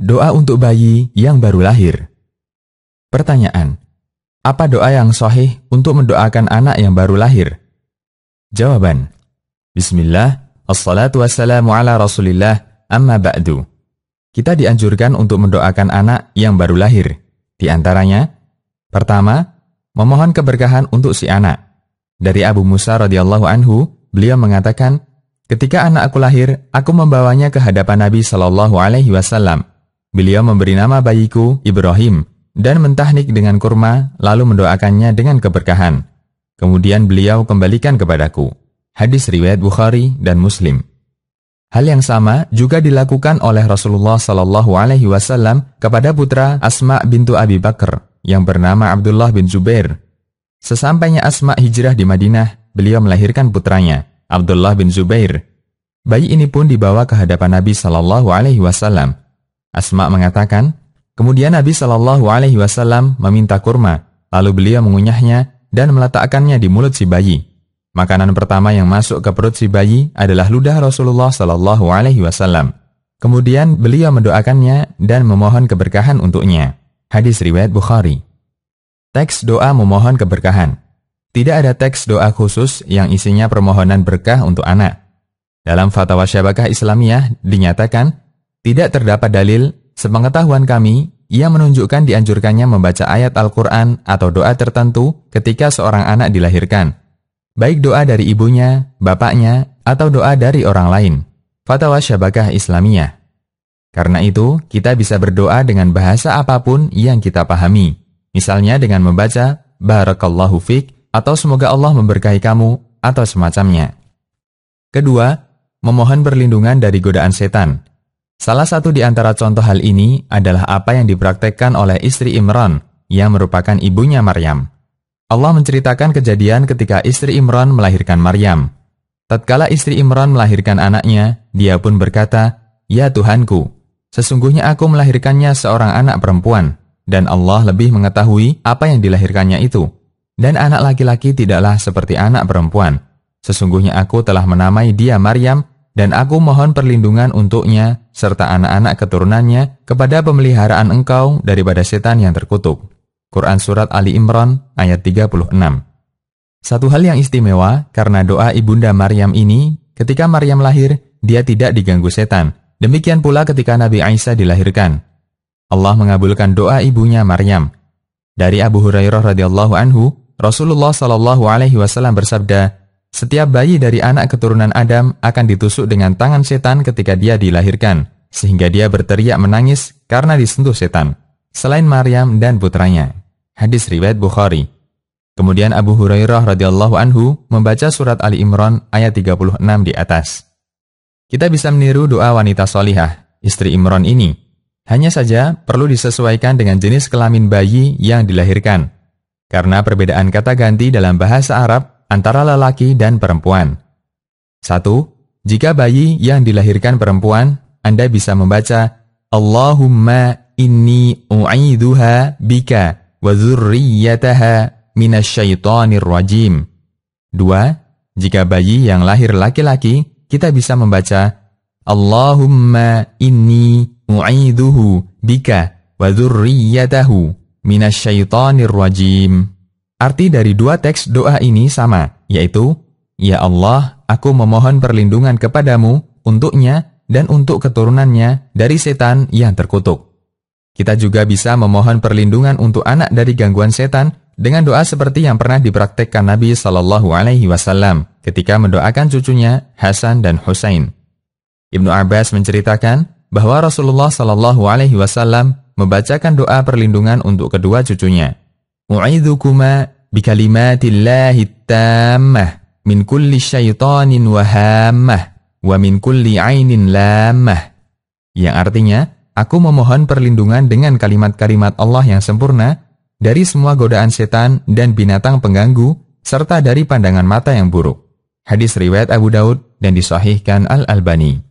Doa untuk bayi yang baru lahir. Pertanyaan, apa doa yang sahih untuk mendoakan anak yang baru lahir? Jawaban, Bismillah, assalatu wassalamu ala rasulillah, amma ba'du. Kita dianjurkan untuk mendoakan anak yang baru lahir. Di antaranya, pertama, memohon keberkahan untuk si anak. Dari Abu Musa radhiyallahu anhu, beliau mengatakan, Ketika anakku lahir, aku membawanya ke hadapan Nabi Shallallahu Alaihi Wasallam. Beliau memberi nama bayiku Ibrahim dan mentahnik dengan kurma lalu mendoakannya dengan keberkahan. Kemudian beliau kembalikan kepadaku. Hadis riwayat Bukhari dan Muslim. Hal yang sama juga dilakukan oleh Rasulullah Shallallahu Alaihi Wasallam kepada putra Asma bintu Abi Bakar yang bernama Abdullah bin Zubair. Sesampainya Asma hijrah di Madinah, beliau melahirkan putranya Abdullah bin Zubair. Bayi ini pun dibawa ke hadapan Nabi Shallallahu Alaihi Wasallam. Asma mengatakan, kemudian Nabi Shallallahu Alaihi Wasallam meminta kurma, lalu beliau mengunyahnya dan meletakkannya di mulut si bayi. Makanan pertama yang masuk ke perut si bayi adalah ludah Rasulullah Shallallahu Alaihi Wasallam. Kemudian beliau mendoakannya dan memohon keberkahan untuknya. Hadis riwayat Bukhari. Teks doa memohon keberkahan. Tidak ada teks doa khusus yang isinya permohonan berkah untuk anak. Dalam fatwa syabakah Islamiyah dinyatakan tidak terdapat dalil, sepengetahuan kami, ia menunjukkan dianjurkannya membaca ayat Al-Quran atau doa tertentu ketika seorang anak dilahirkan, baik doa dari ibunya, bapaknya, atau doa dari orang lain. Fatwa Syabakah Islamiyah Karena itu, kita bisa berdoa dengan bahasa apapun yang kita pahami, misalnya dengan membaca Barakallahu Fik atau Semoga Allah memberkahi kamu atau semacamnya. Kedua, memohon perlindungan dari godaan setan. Salah satu di antara contoh hal ini adalah apa yang dipraktekkan oleh istri Imran, yang merupakan ibunya Maryam. Allah menceritakan kejadian ketika istri Imran melahirkan Maryam. Tatkala istri Imran melahirkan anaknya, dia pun berkata, Ya Tuhanku, sesungguhnya aku melahirkannya seorang anak perempuan, dan Allah lebih mengetahui apa yang dilahirkannya itu. Dan anak laki-laki tidaklah seperti anak perempuan. Sesungguhnya aku telah menamai dia Maryam dan aku mohon perlindungan untuknya serta anak-anak keturunannya kepada pemeliharaan engkau daripada setan yang terkutuk. Quran Surat Ali Imran ayat 36 Satu hal yang istimewa karena doa Ibunda Maryam ini ketika Maryam lahir, dia tidak diganggu setan. Demikian pula ketika Nabi Isa dilahirkan. Allah mengabulkan doa ibunya Maryam. Dari Abu Hurairah radhiyallahu anhu, Rasulullah shallallahu alaihi wasallam bersabda, setiap bayi dari anak keturunan Adam akan ditusuk dengan tangan setan ketika dia dilahirkan, sehingga dia berteriak menangis karena disentuh setan, selain Maryam dan putranya. Hadis riwayat Bukhari. Kemudian Abu Hurairah radhiyallahu anhu membaca surat Ali Imran ayat 36 di atas. Kita bisa meniru doa wanita solihah, istri Imran ini. Hanya saja perlu disesuaikan dengan jenis kelamin bayi yang dilahirkan. Karena perbedaan kata ganti dalam bahasa Arab antara lelaki dan perempuan. 1. Jika bayi yang dilahirkan perempuan, Anda bisa membaca Allahumma inni u'iduha bika wa zurriyataha minasyaitonir rajim. 2. Jika bayi yang lahir laki-laki, kita bisa membaca Allahumma inni u'iduhu bika wa zurriyatahu minasyaitonir rajim. Arti dari dua teks doa ini sama, yaitu, Ya Allah, aku memohon perlindungan kepadamu, untuknya, dan untuk keturunannya, dari setan yang terkutuk. Kita juga bisa memohon perlindungan untuk anak dari gangguan setan dengan doa seperti yang pernah dipraktekkan Nabi Shallallahu Alaihi Wasallam ketika mendoakan cucunya Hasan dan Husain. Ibnu Abbas menceritakan bahwa Rasulullah Shallallahu Alaihi Wasallam membacakan doa perlindungan untuk kedua cucunya. بكلمات الله التامة من كل شيطان وهامة ومن كل عين لامة Yang artinya, aku memohon perlindungan dengan kalimat-kalimat Allah yang sempurna dari semua godaan setan dan binatang pengganggu serta dari pandangan mata yang buruk. Hadis riwayat Abu Daud dan disahihkan Al-Albani.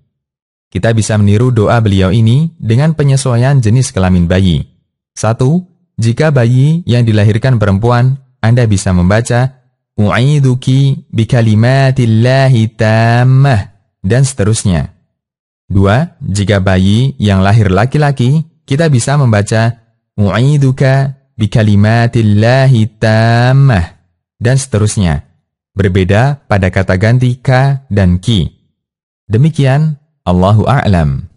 Kita bisa meniru doa beliau ini dengan penyesuaian jenis kelamin bayi. 1. Jika bayi yang dilahirkan perempuan anda bisa membaca U'iduki kalimatillahi tammah dan seterusnya. Dua, jika bayi yang lahir laki-laki, kita bisa membaca U'iduka kalimatillahi tammah dan seterusnya. Berbeda pada kata ganti ka dan ki. Demikian, Allahu a'lam.